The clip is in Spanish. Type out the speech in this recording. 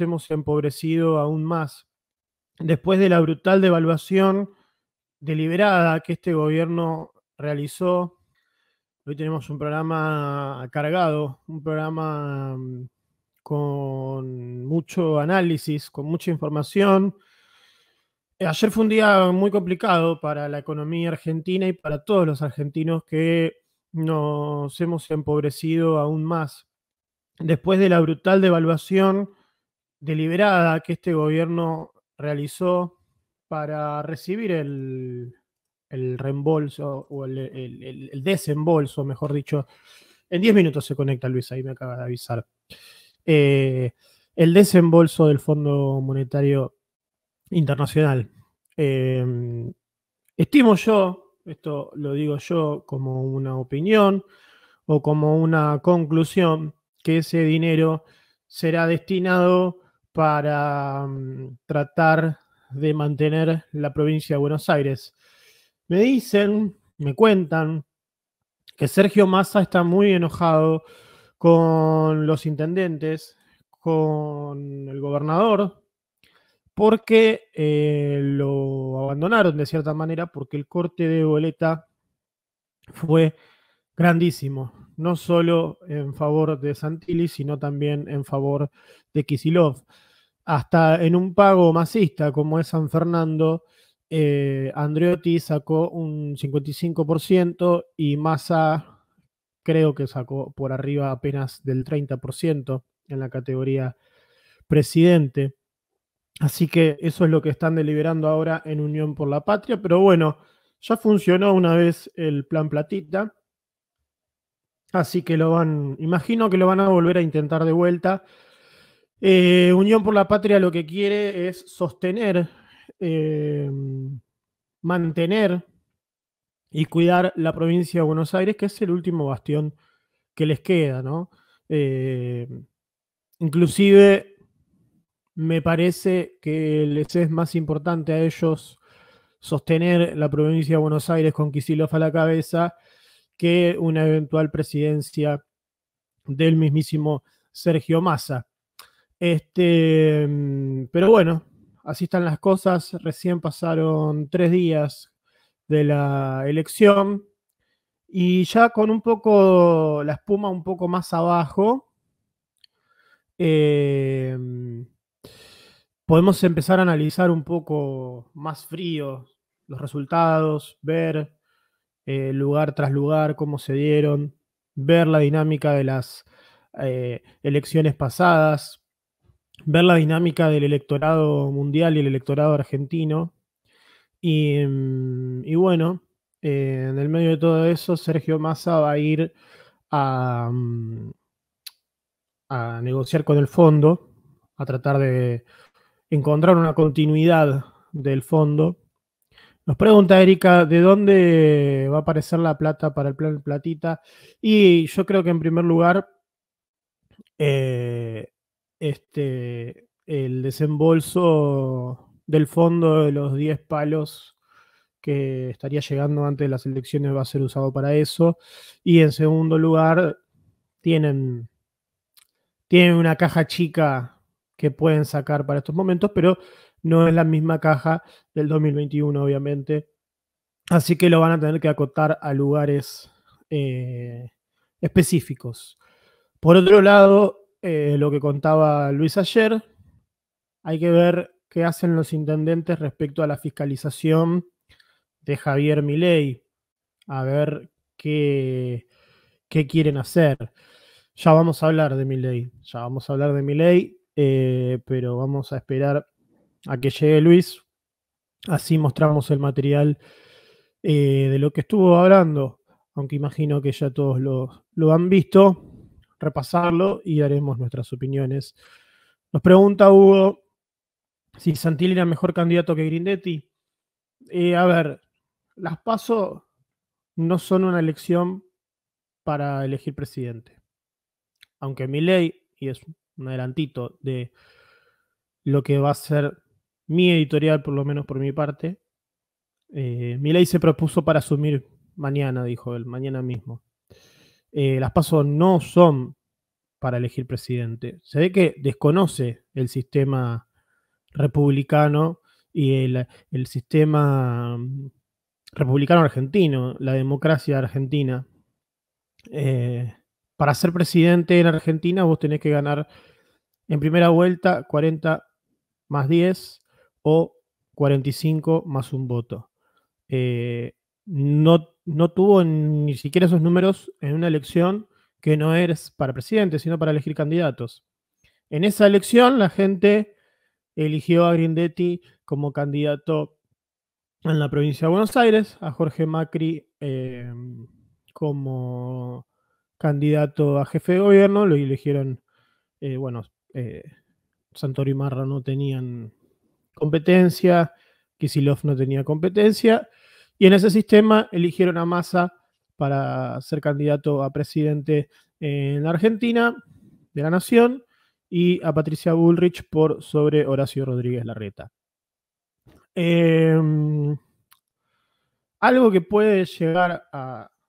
hemos empobrecido aún más. Después de la brutal devaluación deliberada que este gobierno realizó, hoy tenemos un programa cargado, un programa mm, con mucho análisis, con mucha información. Ayer fue un día muy complicado para la economía argentina y para todos los argentinos que nos hemos empobrecido aún más. Después de la brutal devaluación deliberada que este gobierno realizó para recibir el, reembolso o el, desembolso, mejor dicho. En 10 minutos se conecta Luis, ahí me acaba de avisar. Eh, el desembolso del Fondo Monetario Internacional. Em, estimo yo, esto lo digo yo como una opinión o como una conclusión, que ese dinero será destinado para mm, tratar de mantener la provincia de Buenos Aires. Me dicen, me cuentan, que Sergio Massa está muy enojado con los intendentes, con el gobernador, porque eh, lo abandonaron de cierta manera, porque el corte de boleta fue grandísimo, no solo en favor de Santilli, sino también en favor de Kisilov. Hasta en un pago masista como es San Fernando, eh, Andreotti sacó un 55% y Massa creo que sacó por arriba apenas del 30% en la categoría presidente. Así que eso es lo que están deliberando ahora en Unión por la Patria, pero bueno, ya funcionó una vez el plan platita, así que lo van, imagino que lo van a volver a intentar de vuelta eh, Unión por la Patria lo que quiere es sostener, eh, mantener y cuidar la provincia de Buenos Aires, que es el último bastión que les queda, ¿no? Eh, inclusive me parece que les es más importante a ellos sostener la provincia de Buenos Aires con Kisilov a la cabeza que una eventual presidencia del mismísimo Sergio Massa. Este, pero bueno, así están las cosas. Recién pasaron tres días de la elección y ya con un poco la espuma un poco más abajo, eh, podemos empezar a analizar un poco más frío los resultados, ver eh, lugar tras lugar cómo se dieron, ver la dinámica de las eh, elecciones pasadas, ver la dinámica del electorado mundial y el electorado argentino. Y, mm, bueno, eh, en el medio de todo eso, Sergio Massa va a ir a, mm, a negociar con el fondo, a tratar de encontrar una continuidad del fondo. Nos pregunta Erika, ¿de dónde va a aparecer la plata para el plan platita? Y yo creo que en primer lugar, eh, este, el desembolso del fondo de los 10 palos que estaría llegando antes de las elecciones va a ser usado para eso. Y en segundo lugar, tienen, tienen una caja chica que pueden sacar para estos momentos, pero no es la misma caja del 2021, obviamente. Así que lo van a tener que acotar a lugares eh, específicos. Por otro lado, eh, lo que contaba Luis ayer. Hay que ver qué hacen los intendentes respecto a la fiscalización de Javier Milei. A ver qué, qué quieren hacer. Ya vamos a hablar de Milei. Ya vamos a hablar de Milei, eh, pero vamos a esperar a que llegue Luis. Así mostramos el material eh, de lo que estuvo hablando, aunque imagino que ya todos lo, lo han visto repasarlo y daremos nuestras opiniones. Nos pregunta Hugo si Santilli era mejor candidato que Grindetti. Eh, a ver, las PASO no son una elección para elegir presidente. Aunque mi ley, y es un adelantito de lo que va a ser mi editorial, por lo menos por mi parte, eh, mi ley se propuso para asumir mañana, dijo él, mañana mismo. Eh, las pasos no son para elegir presidente. Se ve que desconoce el sistema republicano y el, sistema mm, republicano argentino, la democracia argentina. Eh, para ser presidente en Argentina vos tenés que ganar en primera vuelta 40 más 10 o 45 más un voto. Eh, no no tuvo ni siquiera esos números en una elección que no es para presidente, sino para elegir candidatos. En esa elección la gente eligió a Grindetti como candidato en la provincia de Buenos Aires, a Jorge Macri em, como candidato a jefe de gobierno, lo eligieron, eh, bueno, y eh, Marra no tenían competencia, Kisilov no tenía competencia, y en ese sistema eligieron a Massa para ser candidato a presidente en Argentina de la Nación y a Patricia Bullrich por sobre Horacio Rodríguez Larreta. Em, algo que puede llegar a,